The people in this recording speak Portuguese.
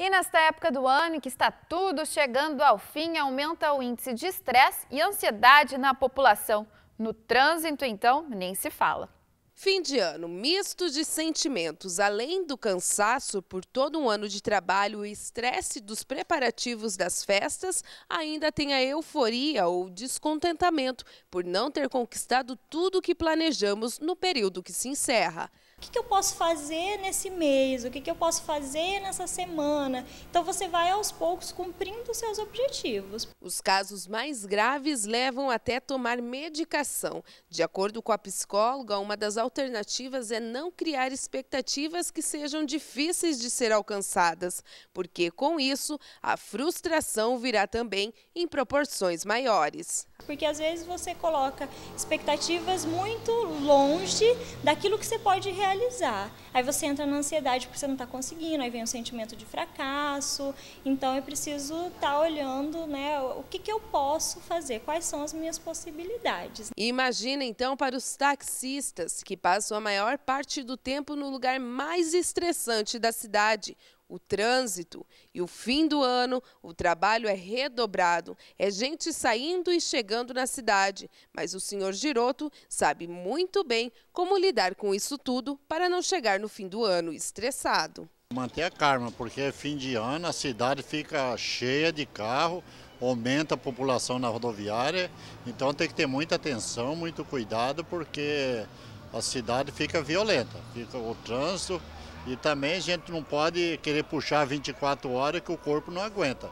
E nesta época do ano em que está tudo chegando ao fim, aumenta o índice de estresse e ansiedade na população. No trânsito, então, nem se fala. Fim de ano, misto de sentimentos, além do cansaço por todo um ano de trabalho e estresse dos preparativos das festas, ainda tem a euforia ou descontentamento por não ter conquistado tudo o que planejamos no período que se encerra. O que, que eu posso fazer nesse mês? O que, que eu posso fazer nessa semana? Então você vai aos poucos cumprindo seus objetivos. Os casos mais graves levam até tomar medicação. De acordo com a psicóloga, uma das alternativas é não criar expectativas que sejam difíceis de ser alcançadas, porque com isso a frustração virá também em proporções maiores. Porque às vezes você coloca expectativas muito longe daquilo que você pode realizar realizar. Aí você entra na ansiedade porque você não está conseguindo, aí vem o sentimento de fracasso. Então eu preciso estar tá olhando né, o que, que eu posso fazer, quais são as minhas possibilidades. Imagina então para os taxistas que passam a maior parte do tempo no lugar mais estressante da cidade, o trânsito e o fim do ano, o trabalho é redobrado. É gente saindo e chegando na cidade, mas o senhor Giroto sabe muito bem como lidar com isso tudo para não chegar no fim do ano estressado. Manter a karma, porque é fim de ano a cidade fica cheia de carro, aumenta a população na rodoviária, então tem que ter muita atenção, muito cuidado, porque a cidade fica violenta, fica o trânsito e também a gente não pode querer puxar 24 horas que o corpo não aguenta.